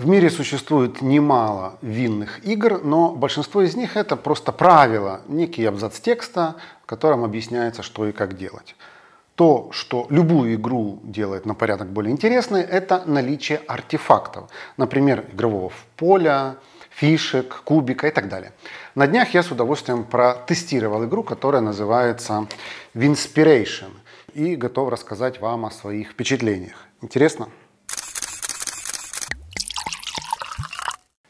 В мире существует немало винных игр, но большинство из них это просто правило, некий абзац текста, в котором объясняется, что и как делать. То, что любую игру делает на порядок более интересной, это наличие артефактов, например, игрового поля, фишек, кубика и так далее. На днях я с удовольствием протестировал игру, которая называется Winspiration, и готов рассказать вам о своих впечатлениях. Интересно?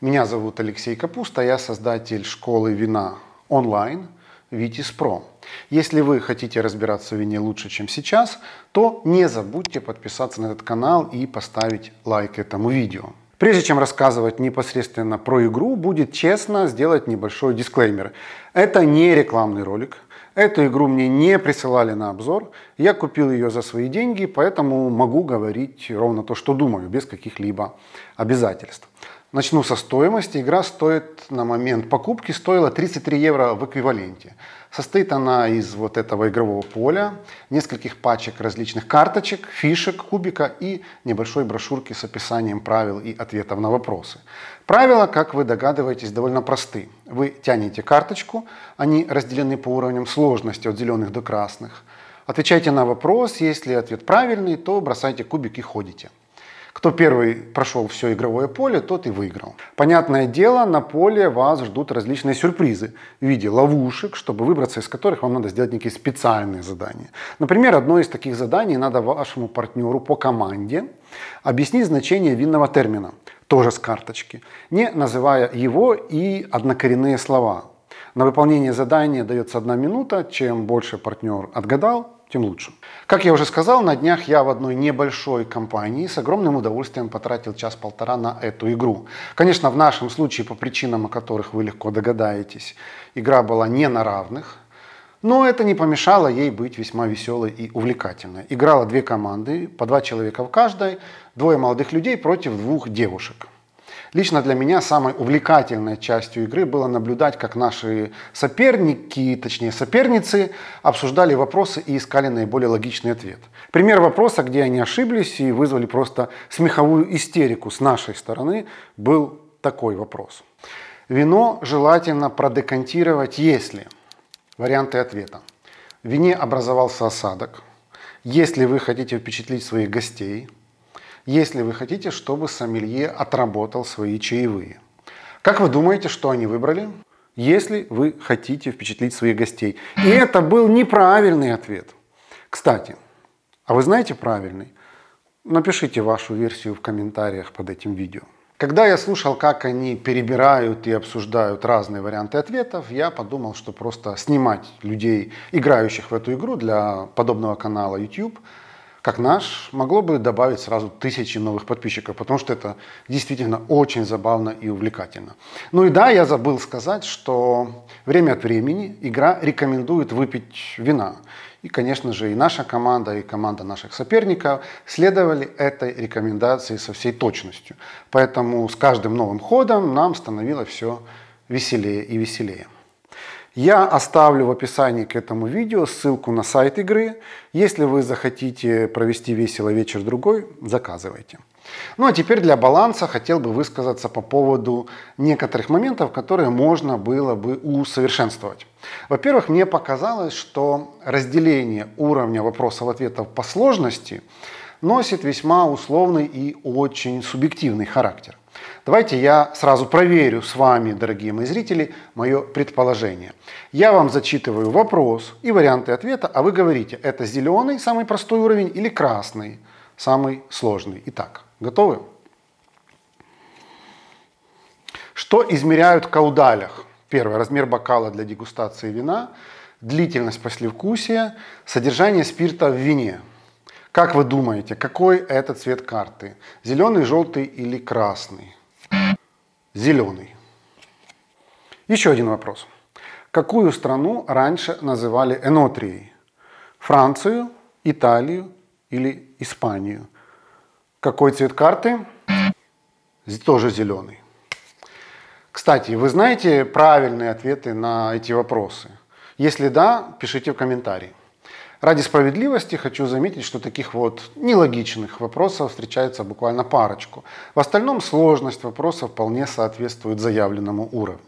Меня зовут Алексей Капуста, я создатель школы вина онлайн Витис Про. Если вы хотите разбираться в вине лучше, чем сейчас, то не забудьте подписаться на этот канал и поставить лайк этому видео. Прежде чем рассказывать непосредственно про игру, будет честно сделать небольшой дисклеймер. Это не рекламный ролик. Эту игру мне не присылали на обзор. Я купил ее за свои деньги, поэтому могу говорить ровно то, что думаю, без каких-либо обязательств. Начну со стоимости. Игра стоит на момент покупки стоила 33 евро в эквиваленте. Состоит она из вот этого игрового поля, нескольких пачек различных карточек, фишек, кубика и небольшой брошюрки с описанием правил и ответов на вопросы. Правила, как вы догадываетесь, довольно просты. Вы тянете карточку, они разделены по уровням сложности от зеленых до красных. Отвечайте на вопрос, если ответ правильный, то бросайте кубик и ходите. Кто первый прошел все игровое поле, тот и выиграл. Понятное дело, на поле вас ждут различные сюрпризы в виде ловушек, чтобы выбраться из которых вам надо сделать некие специальные задания. Например, одно из таких заданий надо вашему партнеру по команде объяснить значение винного термина, тоже с карточки, не называя его и однокоренные слова. На выполнение задания дается одна минута. Чем больше партнер отгадал, тем лучше. Как я уже сказал, на днях я в одной небольшой компании с огромным удовольствием потратил час-полтора на эту игру. Конечно, в нашем случае, по причинам, о которых вы легко догадаетесь, игра была не на равных, но это не помешало ей быть весьма веселой и увлекательной. Играла две команды, по два человека в каждой, двое молодых людей против двух девушек. Лично для меня самой увлекательной частью игры было наблюдать, как наши соперники, точнее соперницы, обсуждали вопросы и искали наиболее логичный ответ. Пример вопроса, где они ошиблись и вызвали просто смеховую истерику с нашей стороны, был такой вопрос. Вино желательно продекантировать, если... Варианты ответа. В вине образовался осадок. Если вы хотите впечатлить своих гостей – если вы хотите, чтобы сомелье отработал свои чаевые. Как вы думаете, что они выбрали? Если вы хотите впечатлить своих гостей. И это был неправильный ответ. Кстати, а вы знаете правильный? Напишите вашу версию в комментариях под этим видео. Когда я слушал, как они перебирают и обсуждают разные варианты ответов, я подумал, что просто снимать людей, играющих в эту игру для подобного канала YouTube – как наш, могло бы добавить сразу тысячи новых подписчиков, потому что это действительно очень забавно и увлекательно. Ну и да, я забыл сказать, что время от времени игра рекомендует выпить вина. И, конечно же, и наша команда, и команда наших соперников следовали этой рекомендации со всей точностью. Поэтому с каждым новым ходом нам становилось все веселее и веселее. Я оставлю в описании к этому видео ссылку на сайт игры. Если вы захотите провести весело вечер другой, заказывайте. Ну а теперь для баланса хотел бы высказаться по поводу некоторых моментов, которые можно было бы усовершенствовать. Во-первых, мне показалось, что разделение уровня вопросов-ответов по сложности носит весьма условный и очень субъективный характер. Давайте я сразу проверю с вами, дорогие мои зрители, мое предположение. Я вам зачитываю вопрос и варианты ответа, а вы говорите, это зеленый, самый простой уровень, или красный, самый сложный. Итак, готовы? Что измеряют в каудалях? Первое, размер бокала для дегустации вина, длительность послевкусия, содержание спирта в вине. Как вы думаете, какой это цвет карты? Зеленый, желтый или красный? зеленый. Еще один вопрос. Какую страну раньше называли Энотрией? Францию, Италию или Испанию? Какой цвет карты? Тоже зеленый. Кстати, вы знаете правильные ответы на эти вопросы? Если да, пишите в комментарии. Ради справедливости хочу заметить, что таких вот нелогичных вопросов встречается буквально парочку. В остальном сложность вопросов вполне соответствует заявленному уровню.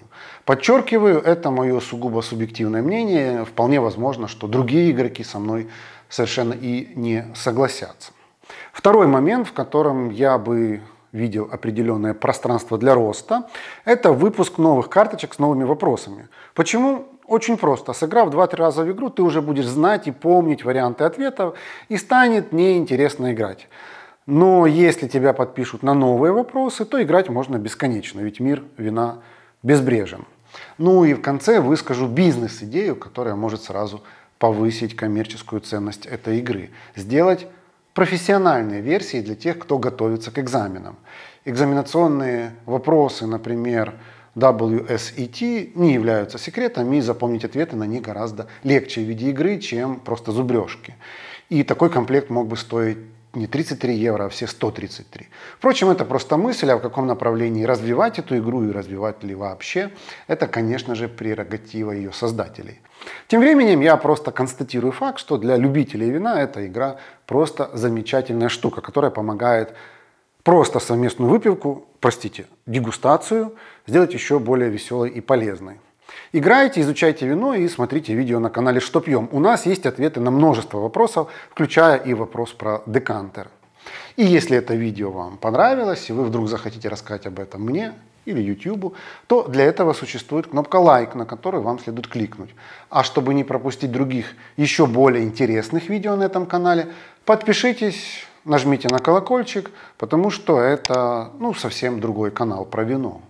Подчеркиваю, это мое сугубо субъективное мнение. Вполне возможно, что другие игроки со мной совершенно и не согласятся. Второй момент, в котором я бы видел определенное пространство для роста, это выпуск новых карточек с новыми вопросами. Почему очень просто. Сыграв 2-3 раза в игру, ты уже будешь знать и помнить варианты ответов, и станет неинтересно играть. Но если тебя подпишут на новые вопросы, то играть можно бесконечно, ведь мир вина безбрежен. Ну и в конце выскажу бизнес-идею, которая может сразу повысить коммерческую ценность этой игры. Сделать профессиональные версии для тех, кто готовится к экзаменам. Экзаменационные вопросы, например, WSET не являются секретом, и запомнить ответы на них гораздо легче в виде игры, чем просто зубрежки. И такой комплект мог бы стоить не 33 евро, а все 133. Впрочем, это просто мысль, а в каком направлении развивать эту игру и развивать ли вообще, это, конечно же, прерогатива ее создателей. Тем временем я просто констатирую факт, что для любителей вина эта игра просто замечательная штука, которая помогает просто совместную выпивку, простите, дегустацию, сделать еще более веселой и полезной. Играйте, изучайте вино и смотрите видео на канале «Что пьем?». У нас есть ответы на множество вопросов, включая и вопрос про декантер. И если это видео вам понравилось, и вы вдруг захотите рассказать об этом мне или YouTube, то для этого существует кнопка «Лайк», на которую вам следует кликнуть. А чтобы не пропустить других еще более интересных видео на этом канале, подпишитесь, нажмите на колокольчик, потому что это ну, совсем другой канал про вино.